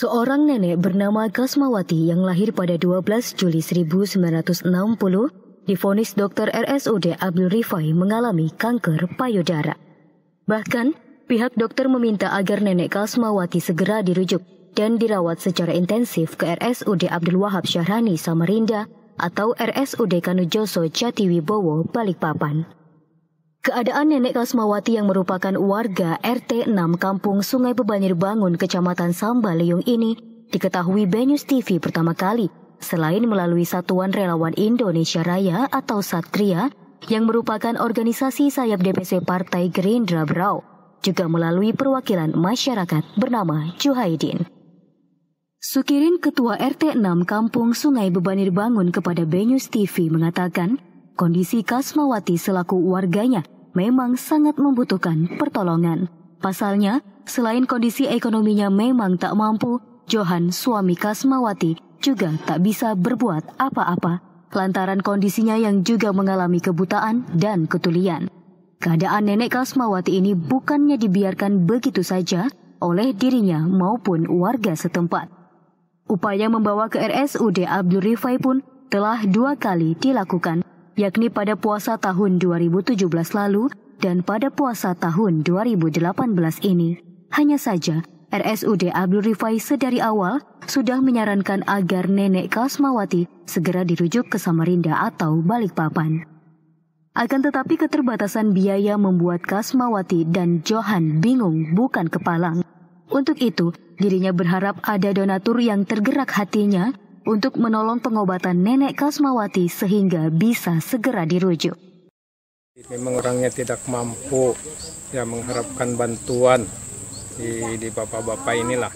Seorang nenek bernama Kasmawati yang lahir pada 12 Juli 1960 difonis dokter RSUD Abdul Rifai mengalami kanker payudara. Bahkan, pihak dokter meminta agar nenek Kasmawati segera dirujuk dan dirawat secara intensif ke RSUD Abdul Wahab Syahrani Samarinda atau RSUD Kanujoso Jatiwibowo Balikpapan. Keadaan Nenek Kasmawati yang merupakan warga RT 6 Kampung Sungai Bebanir Bangun, Kecamatan Sambaliung ini diketahui Benus TV pertama kali selain melalui Satuan Relawan Indonesia Raya atau Satria yang merupakan organisasi sayap DPC Partai Gerindra Brau, juga melalui perwakilan masyarakat bernama Juhaidin. Sukirin Ketua RT 6 Kampung Sungai Bebanir Bangun kepada Benus TV mengatakan, kondisi Kasmawati selaku warganya memang sangat membutuhkan pertolongan. Pasalnya, selain kondisi ekonominya memang tak mampu, Johan suami Kasmawati juga tak bisa berbuat apa-apa lantaran kondisinya yang juga mengalami kebutaan dan ketulian. Keadaan nenek Kasmawati ini bukannya dibiarkan begitu saja oleh dirinya maupun warga setempat. Upaya membawa ke RSUD Abdul Rifai pun telah dua kali dilakukan yakni pada puasa tahun 2017 lalu dan pada puasa tahun 2018 ini. Hanya saja, RSUD Abdul Rifai sedari awal sudah menyarankan agar nenek Kasmawati segera dirujuk ke Samarinda atau Balikpapan. Akan tetapi keterbatasan biaya membuat Kasmawati dan Johan bingung bukan kepalang. Untuk itu, dirinya berharap ada donatur yang tergerak hatinya untuk menolong pengobatan nenek Kasmawati sehingga bisa segera dirujuk. Memang orangnya tidak mampu, ya mengharapkan bantuan di, di bapak-bapak inilah.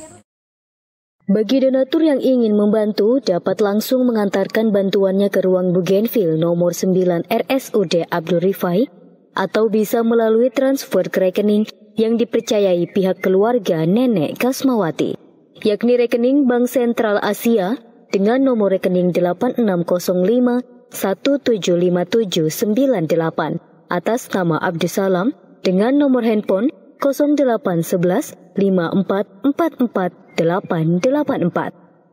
Bagi donatur yang ingin membantu, dapat langsung mengantarkan bantuannya ke ruang Bugenvil nomor 9 RSUD Abdul Rifai atau bisa melalui transfer ke rekening yang dipercayai pihak keluarga nenek Kasmawati, yakni rekening Bank Sentral Asia dengan nomor rekening 8605 175798 atas nama Abdusalam dengan nomor handphone 0811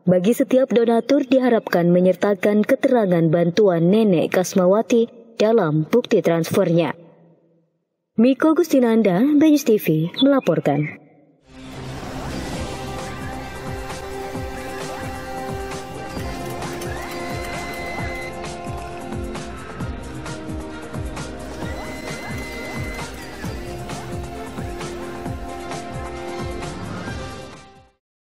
Bagi setiap donatur diharapkan menyertakan keterangan bantuan Nenek Kasmawati dalam bukti transfernya. Miko Gustinanda, Benyus TV melaporkan.